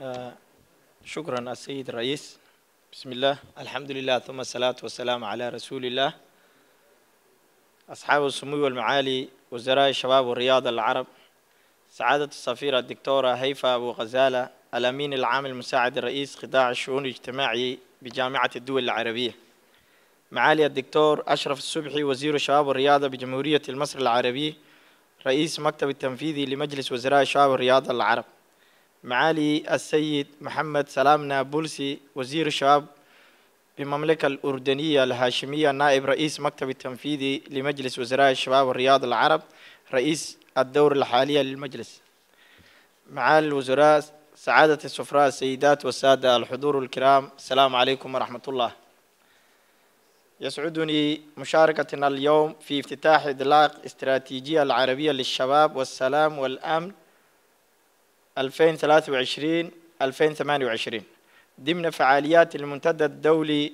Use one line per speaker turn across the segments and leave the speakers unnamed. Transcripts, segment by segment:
آه، شكرا السيد الرئيس بسم الله الحمد لله ثم الصلاة والسلام على رسول الله أصحاب السمو والمعالي وزراء الشباب والرياضة العرب سعادة السفيرة الدكتورة هيفا أبو غزالة الأمين العام المساعد الرئيس قطاع الشؤون الاجتماعي بجامعة الدول العربية معالي الدكتور أشرف السبحي وزير الشباب والرياضة بجمهورية المصر العربي رئيس مكتب التنفيذي لمجلس وزراء الشباب والرياضة العرب معالي السيد محمد سلام نابلسي وزير الشباب بمملكة الأردنية الهاشمية نائب رئيس مكتب التنفيذي لمجلس وزراء الشباب والرياض العرب رئيس الدور الحالية للمجلس معالي الوزراء سعادة السفراء السيدات والسادة الحضور الكرام السلام عليكم ورحمة الله يسعدني مشاركتنا اليوم في افتتاح إطلاق استراتيجية العربية للشباب والسلام والأمن 2023 2028 ضمن فعاليات المنتدى الدولي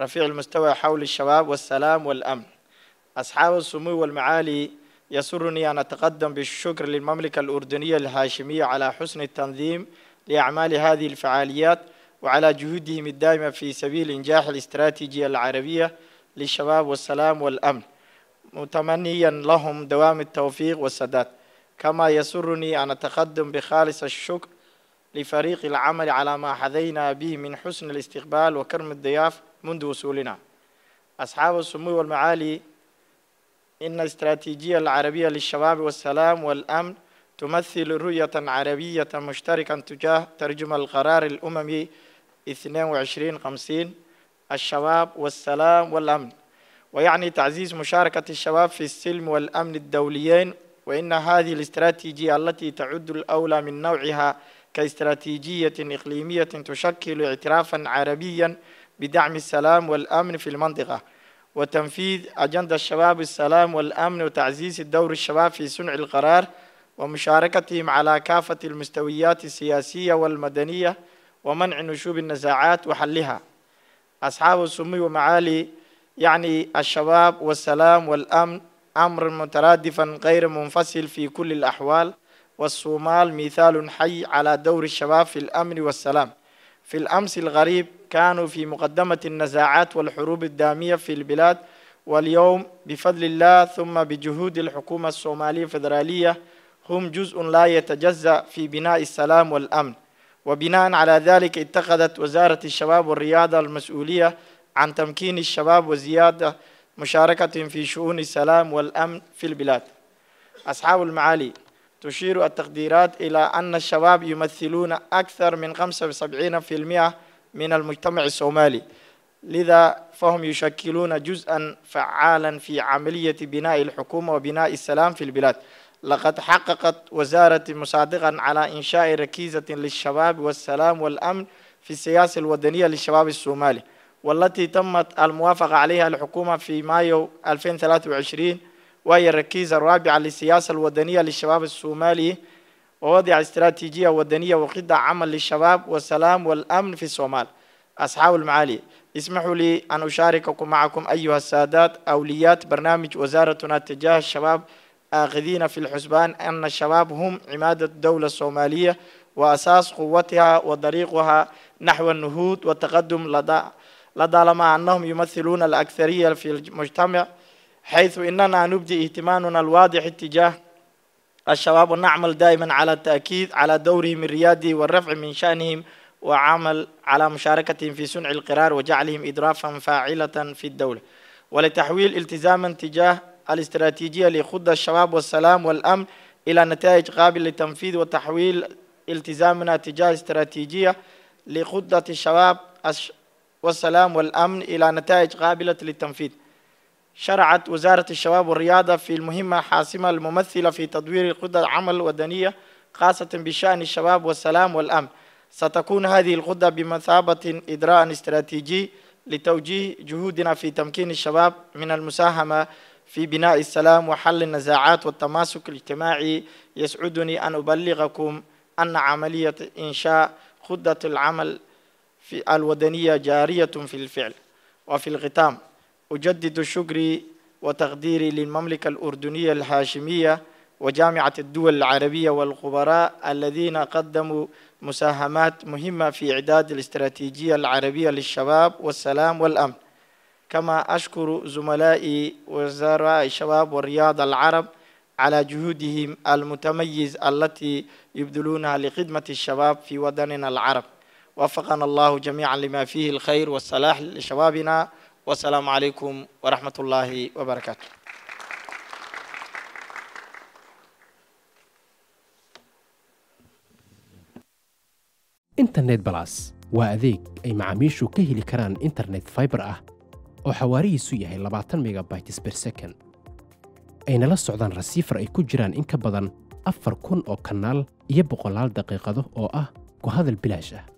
رفيع المستوى حول الشباب والسلام والأمن أصحاب السمو والمعالي يسرني أن أتقدم بالشكر للمملكة الأردنية الهاشمية على حسن التنظيم لأعمال هذه الفعاليات وعلى جهودهم الدائمة في سبيل إنجاح الاستراتيجية العربية للشباب والسلام والأمن متمنيا لهم دوام التوفيق والسداد كما يسرني أن أتقدم بخالص الشكر لفريق العمل على ما حذينا به من حسن الاستقبال وكرم الضياف منذ وصولنا أصحاب السمو والمعالي إن الاستراتيجية العربية للشباب والسلام والأمن تمثل رؤية عربية مشتركة تجاه ترجمة القرار الأممي 2250 الشباب والسلام والأمن ويعني تعزيز مشاركة الشباب في السلم والأمن الدوليين وإن هذه الاستراتيجية التي تعد الأولى من نوعها كاستراتيجية إقليمية تشكل اعترافا عربيا بدعم السلام والأمن في المنطقة وتنفيذ أجندة الشباب السلام والأمن وتعزيز الدور الشباب في صنع القرار ومشاركتهم على كافة المستويات السياسية والمدنية ومنع نشوب النزاعات وحلها أصحاب السمي ومعالي يعني الشباب والسلام والأمن أمر مترادفا غير منفصل في كل الأحوال والصومال مثال حي على دور الشباب في الأمن والسلام في الأمس الغريب كانوا في مقدمة النزاعات والحروب الدامية في البلاد واليوم بفضل الله ثم بجهود الحكومة الصومالية الفدرالية هم جزء لا يتجزأ في بناء السلام والأمن وبناء على ذلك اتخذت وزارة الشباب والرياضة المسؤولية عن تمكين الشباب وزيادة مشاركة في شؤون السلام والأمن في البلاد أصحاب المعالي تشير التقديرات إلى أن الشباب يمثلون أكثر من 75% من المجتمع الصومالي لذا فهم يشكلون جزءا فعالا في عملية بناء الحكومة وبناء السلام في البلاد لقد حققت وزارة مصادقا على إنشاء ركيزة للشباب والسلام والأمن في السياسة الوطنية للشباب الصومالي والتي تمت الموافقة عليها الحكومة في مايو 2023 وهي الركيزة الرابعة للسياسة الوطنية للشباب الصومالي ووضع استراتيجية وطنية وقطع عمل للشباب والسلام والأمن في الصومال أصحاب المعالي اسمحوا لي أن أشارككم معكم أيها السادات أوليات برنامج وزارتنا تجاه الشباب آخذين في الحسبان أن الشباب هم عمادة الدولة الصومالية وأساس قوتها وطريقها نحو النهوض والتقدم لدى لدالما أنهم يمثلون الأكثرية في المجتمع حيث إننا نبدي اهتمامنا الواضح اتجاه الشباب ونعمل دائما على التأكيد على دورهم الريادي والرفع من شأنهم وعمل على مشاركتهم في صنع القرار وجعلهم إدرافا فاعلة في الدولة ولتحويل التزاما تجاه الاستراتيجية لخد الشباب والسلام والأمن إلى نتائج قابل للتنفيذ وتحويل التزامنا تجاه استراتيجية لخضة الشباب والسلام والأمن إلى نتائج قابلة للتنفيذ شرعت وزارة الشباب والرياضة في المهمة حاسمة الممثلة في تدوير القدرة العمل الودانية خاصة بشأن الشباب والسلام والأمن ستكون هذه الغدة بمثابة إدراء استراتيجي لتوجيه جهودنا في تمكين الشباب من المساهمة في بناء السلام وحل النزاعات والتماسك الاجتماعي يسعدني أن أبلغكم أن عملية إنشاء خدة العمل في الودنية جارية في الفعل وفي الختام أجدد شكري وتقديري للمملكة الأردنية الهاشمية وجامعة الدول العربية والخبراء الذين قدموا مساهمات مهمة في إعداد الاستراتيجية العربية للشباب والسلام والأمن كما أشكر زملائي وزراء الشباب والرياض العرب على جهودهم المتميز التي يبذلونها لخدمة الشباب في وطننا العرب وفقنا الله جميعا لما فيه الخير والصلاح لشبابنا والسلام عليكم ورحمة الله وبركاته internet balas waa adeeg ay macaamiishu ka heli karaan internet fiber ah oo xawaarihiisu yahay labaatan megabytes ber second ayna la socdaan rasiifar ay ku jiraan in ka badan afar kun oo kanaal iyo boqolaal daqiiqado oo ah ku hadal bilaash ah